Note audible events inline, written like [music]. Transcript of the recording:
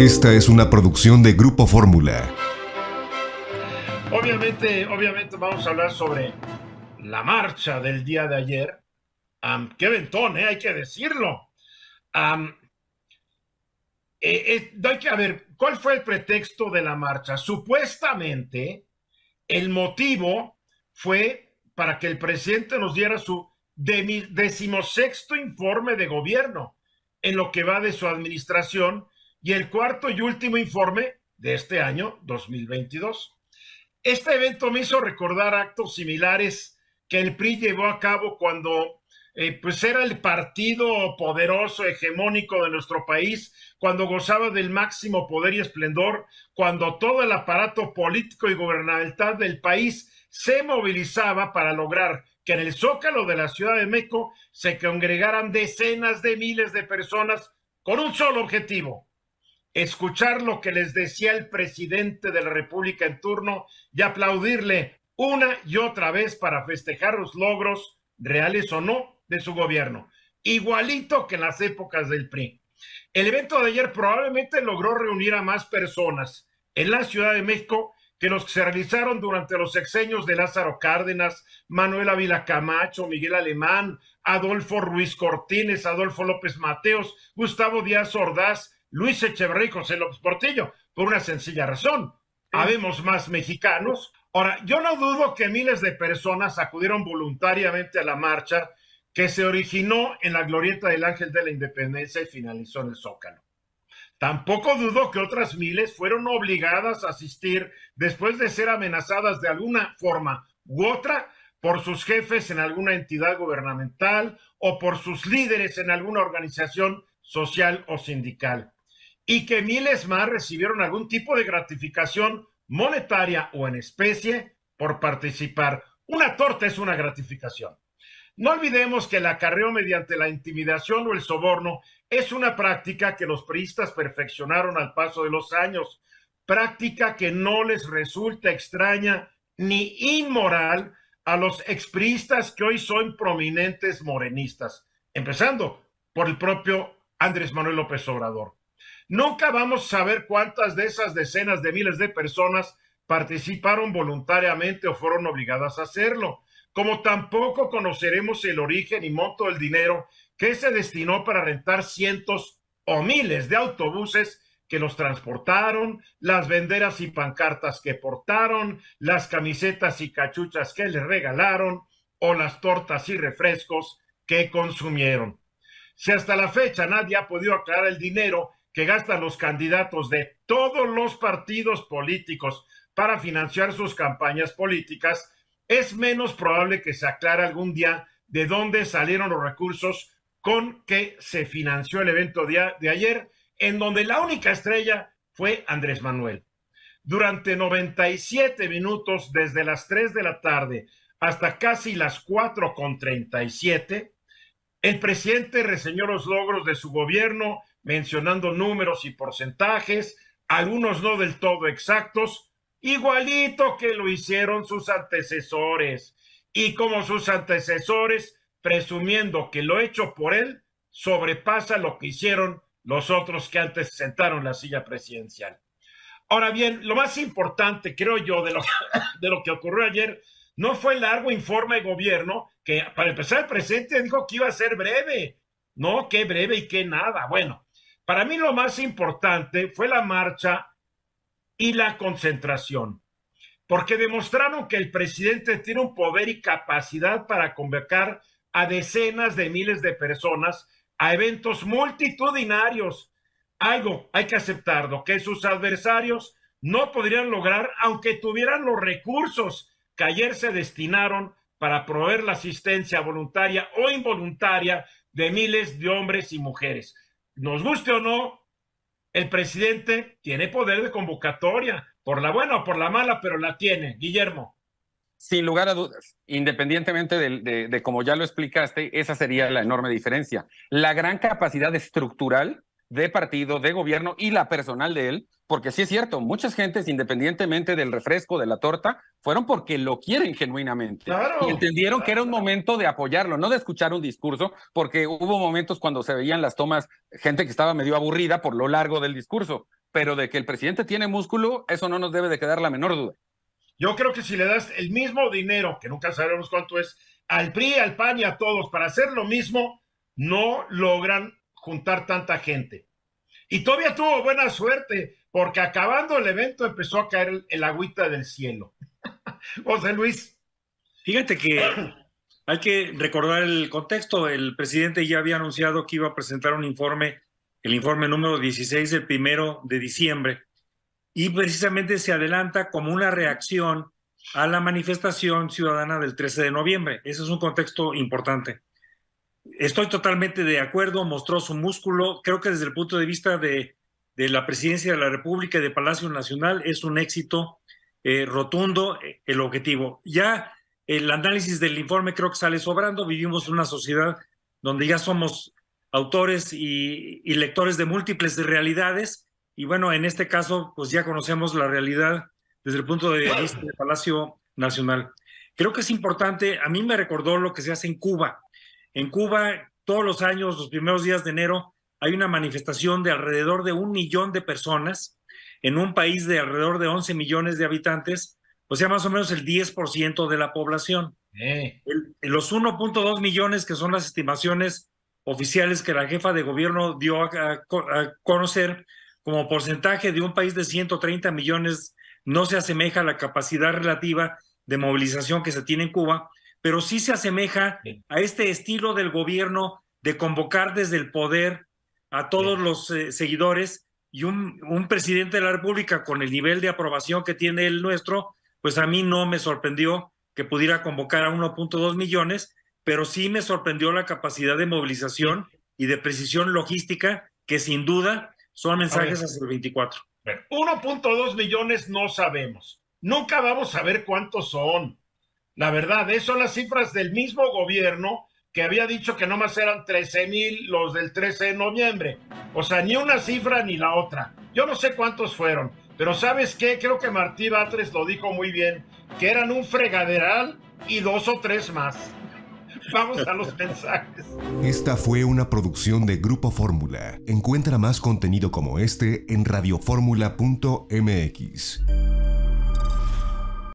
Esta es una producción de Grupo Fórmula. Obviamente, obviamente vamos a hablar sobre la marcha del día de ayer. qué ventón, eh, hay que decirlo. Eh, hay que, ver, ¿cuál fue el pretexto de la marcha? Supuestamente, el motivo fue para que el presidente nos diera su decimosexto informe de gobierno en lo que va de su administración y el cuarto y último informe de este año 2022. Este evento me hizo recordar actos similares que el PRI llevó a cabo cuando eh, pues era el partido poderoso, hegemónico de nuestro país, cuando gozaba del máximo poder y esplendor, cuando todo el aparato político y gubernamental del país se movilizaba para lograr que en el zócalo de la Ciudad de México se congregaran decenas de miles de personas con un solo objetivo, escuchar lo que les decía el presidente de la República en turno y aplaudirle una y otra vez para festejar los logros, reales o no, de su gobierno. Igualito que en las épocas del PRI. El evento de ayer probablemente logró reunir a más personas en la Ciudad de México que los que se realizaron durante los sexenios de Lázaro Cárdenas, Manuel Ávila Camacho, Miguel Alemán, Adolfo Ruiz Cortines, Adolfo López Mateos, Gustavo Díaz Ordaz, Luis Echeverría José López Portillo, por una sencilla razón. Habemos más mexicanos. Ahora, yo no dudo que miles de personas acudieron voluntariamente a la marcha que se originó en la glorieta del Ángel de la Independencia y finalizó en el Zócalo. Tampoco dudo que otras miles fueron obligadas a asistir después de ser amenazadas de alguna forma u otra por sus jefes en alguna entidad gubernamental o por sus líderes en alguna organización social o sindical y que miles más recibieron algún tipo de gratificación monetaria o en especie por participar. Una torta es una gratificación. No olvidemos que el acarreo mediante la intimidación o el soborno es una práctica que los priistas perfeccionaron al paso de los años, práctica que no les resulta extraña ni inmoral a los expriistas que hoy son prominentes morenistas, empezando por el propio Andrés Manuel López Obrador. Nunca vamos a saber cuántas de esas decenas de miles de personas participaron voluntariamente o fueron obligadas a hacerlo, como tampoco conoceremos el origen y monto del dinero que se destinó para rentar cientos o miles de autobuses que los transportaron, las venderas y pancartas que portaron, las camisetas y cachuchas que les regalaron o las tortas y refrescos que consumieron. Si hasta la fecha nadie ha podido aclarar el dinero que gastan los candidatos de todos los partidos políticos para financiar sus campañas políticas, es menos probable que se aclare algún día de dónde salieron los recursos con que se financió el evento de ayer, en donde la única estrella fue Andrés Manuel. Durante 97 minutos, desde las 3 de la tarde hasta casi las 4.37, con el presidente reseñó los logros de su gobierno mencionando números y porcentajes, algunos no del todo exactos, igualito que lo hicieron sus antecesores, y como sus antecesores, presumiendo que lo hecho por él sobrepasa lo que hicieron los otros que antes sentaron la silla presidencial. Ahora bien, lo más importante, creo yo, de lo, de lo que ocurrió ayer no fue el largo informe de gobierno, que para empezar el presidente dijo que iba a ser breve. No, qué breve y qué nada. Bueno, para mí lo más importante fue la marcha y la concentración, porque demostraron que el presidente tiene un poder y capacidad para convocar a decenas de miles de personas a eventos multitudinarios. Algo hay que aceptarlo, que sus adversarios no podrían lograr aunque tuvieran los recursos que ayer se destinaron para proveer la asistencia voluntaria o involuntaria de miles de hombres y mujeres nos guste o no, el presidente tiene poder de convocatoria, por la buena o por la mala, pero la tiene, Guillermo. Sin lugar a dudas, independientemente de, como ya lo explicaste, esa sería la enorme diferencia. La gran capacidad estructural de partido, de gobierno y la personal de él, porque sí es cierto, muchas gentes, independientemente del refresco, de la torta, fueron porque lo quieren genuinamente. Y entendieron que era un momento de apoyarlo, no de escuchar un discurso, porque hubo momentos cuando se veían las tomas, gente que estaba medio aburrida por lo largo del discurso, pero de que el presidente tiene músculo, eso no nos debe de quedar la menor duda. Yo creo que si le das el mismo dinero, que nunca sabemos cuánto es, al PRI, al PAN y a todos para hacer lo mismo, no logran juntar tanta gente. Y todavía tuvo buena suerte, porque acabando el evento empezó a caer el, agüita del cielo. [laughs] José Luis. Fíjate que hay que recordar el contexto. El presidente ya había anunciado que iba a presentar un informe, el informe número 16 del primero de diciembre, y precisamente se adelanta como una reacción a la manifestación ciudadana del 13 de noviembre. Ese es un contexto importante. Estoy totalmente de acuerdo, mostró su músculo. Creo que desde el punto de vista de, la presidencia de la República y de Palacio Nacional es un éxito eh, rotundo eh, el objetivo. Ya el análisis del informe creo que sale sobrando. Vivimos en una sociedad donde ya somos autores y, lectores de múltiples realidades. Y bueno, en este caso, pues ya conocemos la realidad desde el punto de vista de Palacio Nacional. Creo que es importante, a mí me recordó lo que se hace en Cuba, en Cuba, todos los años, los primeros días de enero, hay una manifestación de alrededor de un millón de personas en un país de alrededor de 11 millones de habitantes, o sea, más o menos el 10% de la población. Eh. los 1.2 millones, que son las estimaciones oficiales que la jefa de gobierno dio a, a conocer, como porcentaje de un país de 130 millones, no se asemeja a la capacidad relativa de movilización que se tiene en Cuba, pero sí se asemeja a este estilo del gobierno de convocar desde el poder a todos los eh, seguidores y un, un, presidente de la República con el nivel de aprobación que tiene el nuestro, pues a mí no me sorprendió que pudiera convocar a 1.2 millones, pero sí me sorprendió la capacidad de movilización y de precisión logística, que sin duda son mensajes hacia el 24. 1.2 millones no sabemos. Nunca vamos a ver cuántos son. La verdad, esas ¿eh? son las cifras del mismo gobierno que había dicho que nomás eran 13 mil los del 13 de noviembre. O sea, ni una cifra ni la otra. Yo no sé cuántos fueron, pero ¿sabes qué? Creo que Martí Batres lo dijo muy bien, que eran un fregaderal y dos o tres más. [laughs] Vamos a los mensajes. Esta fue una producción de Grupo Fórmula. Encuentra más contenido como este en radioformula.mx.